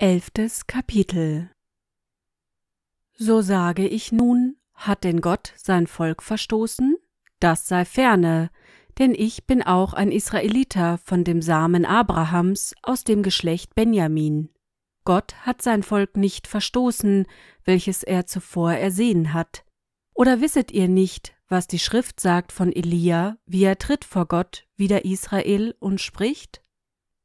Elftes Kapitel So sage ich nun, hat denn Gott sein Volk verstoßen? Das sei ferne, denn ich bin auch ein Israeliter von dem Samen Abrahams aus dem Geschlecht Benjamin. Gott hat sein Volk nicht verstoßen, welches er zuvor ersehen hat. Oder wisset ihr nicht, was die Schrift sagt von Elia, wie er tritt vor Gott wider Israel und spricht?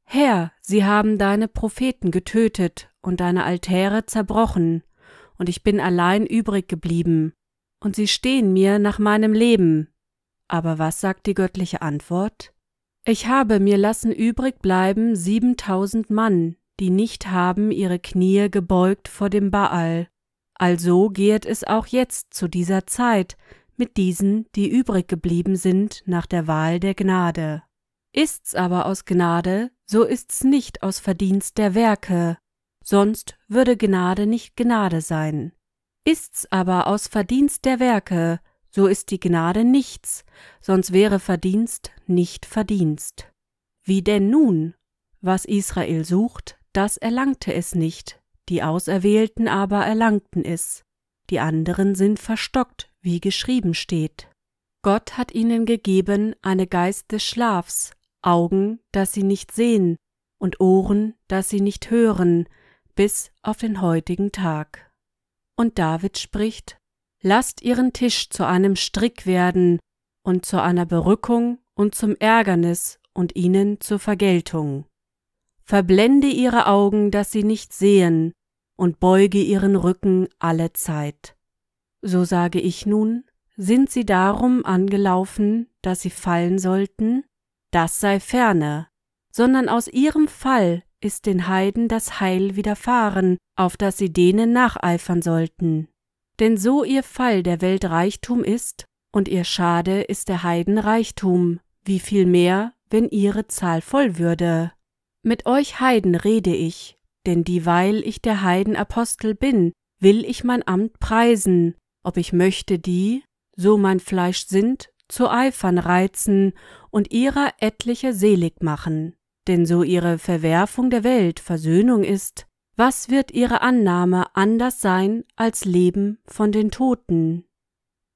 Herr, sie haben deine Propheten getötet und deine Altäre zerbrochen, und ich bin allein übrig geblieben, und sie stehen mir nach meinem Leben. Aber was sagt die göttliche Antwort? Ich habe mir lassen übrig bleiben siebentausend Mann, die nicht haben ihre Knie gebeugt vor dem Baal. Also gehet es auch jetzt zu dieser Zeit mit diesen, die übrig geblieben sind nach der Wahl der Gnade. Ist's aber aus Gnade, so ist's nicht aus Verdienst der Werke, sonst würde Gnade nicht Gnade sein. Ist's aber aus Verdienst der Werke, so ist die Gnade nichts, sonst wäre Verdienst nicht Verdienst. Wie denn nun? Was Israel sucht, das erlangte es nicht, die Auserwählten aber erlangten es, die anderen sind verstockt, wie geschrieben steht. Gott hat ihnen gegeben eine Geist des Schlafs, Augen, dass sie nicht sehen, und Ohren, dass sie nicht hören, bis auf den heutigen Tag. Und David spricht, Lasst ihren Tisch zu einem Strick werden und zu einer Berückung und zum Ärgernis und ihnen zur Vergeltung. Verblende ihre Augen, dass sie nicht sehen, und beuge ihren Rücken alle Zeit. So sage ich nun, sind sie darum angelaufen, dass sie fallen sollten? das sei ferne, sondern aus ihrem Fall ist den Heiden das Heil widerfahren, auf das sie denen nacheifern sollten. Denn so ihr Fall der Welt Reichtum ist, und ihr Schade ist der Heiden Reichtum, wie viel mehr, wenn ihre Zahl voll würde. Mit euch Heiden rede ich, denn dieweil ich der Heiden Apostel bin, will ich mein Amt preisen, ob ich möchte die, so mein Fleisch sind, zu Eifern reizen und ihrer etliche selig machen. Denn so ihre Verwerfung der Welt Versöhnung ist, was wird ihre Annahme anders sein als Leben von den Toten?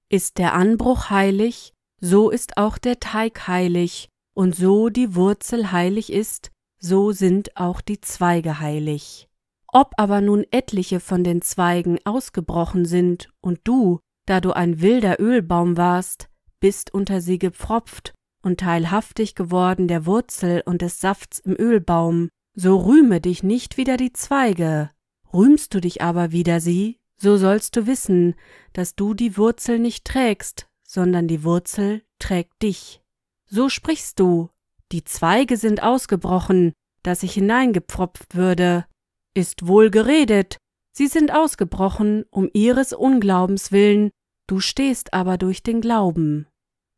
Ist der Anbruch heilig, so ist auch der Teig heilig, und so die Wurzel heilig ist, so sind auch die Zweige heilig. Ob aber nun etliche von den Zweigen ausgebrochen sind und du, da du ein wilder Ölbaum warst, bist unter sie gepfropft und teilhaftig geworden der Wurzel und des Safts im Ölbaum, so rühme dich nicht wieder die Zweige. Rühmst du dich aber wieder sie, so sollst du wissen, dass du die Wurzel nicht trägst, sondern die Wurzel trägt dich. So sprichst du, die Zweige sind ausgebrochen, dass ich hineingepfropft würde. Ist wohl geredet, sie sind ausgebrochen um ihres Unglaubens willen du stehst aber durch den Glauben.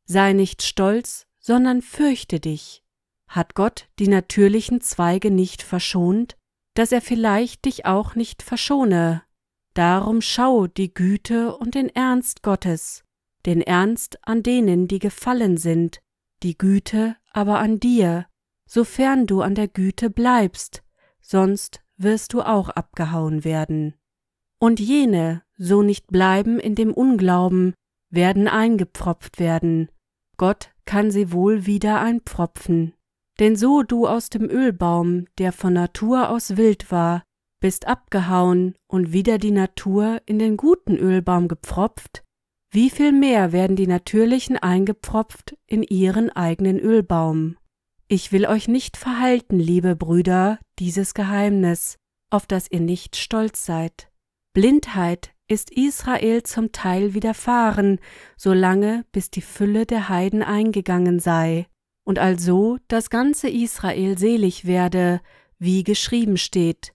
Sei nicht stolz, sondern fürchte dich. Hat Gott die natürlichen Zweige nicht verschont, dass er vielleicht dich auch nicht verschone? Darum schau die Güte und den Ernst Gottes, den Ernst an denen, die gefallen sind, die Güte aber an dir, sofern du an der Güte bleibst, sonst wirst du auch abgehauen werden. Und jene, so nicht bleiben in dem Unglauben, werden eingepfropft werden. Gott kann sie wohl wieder einpfropfen. Denn so du aus dem Ölbaum, der von Natur aus wild war, bist abgehauen und wieder die Natur in den guten Ölbaum gepfropft, wie viel mehr werden die Natürlichen eingepfropft in ihren eigenen Ölbaum? Ich will euch nicht verhalten, liebe Brüder, dieses Geheimnis, auf das ihr nicht stolz seid. Blindheit ist Israel zum Teil widerfahren, solange bis die Fülle der Heiden eingegangen sei, und also das ganze Israel selig werde, wie geschrieben steht.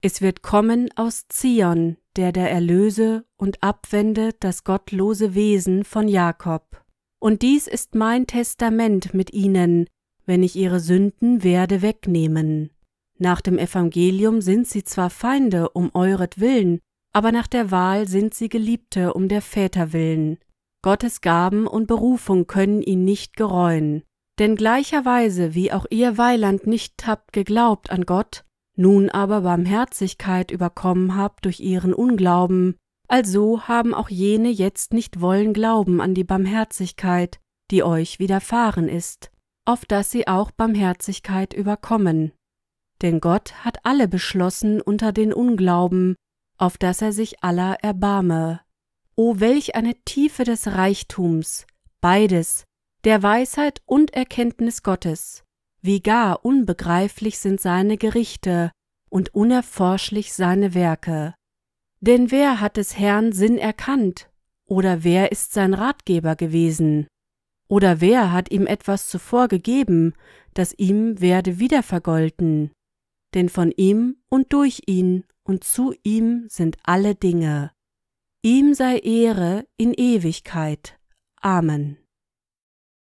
Es wird kommen aus Zion, der der erlöse und abwende das gottlose Wesen von Jakob. Und dies ist mein Testament mit ihnen, wenn ich ihre Sünden werde wegnehmen. Nach dem Evangelium sind sie zwar Feinde um euret Willen, aber nach der Wahl sind sie Geliebte um der Väter willen. Gottes Gaben und Berufung können ihn nicht gereuen. Denn gleicherweise, wie auch ihr Weiland nicht habt geglaubt an Gott, nun aber Barmherzigkeit überkommen habt durch ihren Unglauben, also haben auch jene jetzt nicht wollen glauben an die Barmherzigkeit, die euch widerfahren ist, auf dass sie auch Barmherzigkeit überkommen. Denn Gott hat alle beschlossen unter den Unglauben, auf dass er sich aller erbarme. O welch eine Tiefe des Reichtums, beides, der Weisheit und Erkenntnis Gottes. Wie gar unbegreiflich sind seine Gerichte und unerforschlich seine Werke. Denn wer hat des Herrn Sinn erkannt? Oder wer ist sein Ratgeber gewesen? Oder wer hat ihm etwas zuvor gegeben, das ihm werde wiedervergolten? Denn von ihm und durch ihn und zu ihm sind alle Dinge. Ihm sei Ehre in Ewigkeit. Amen.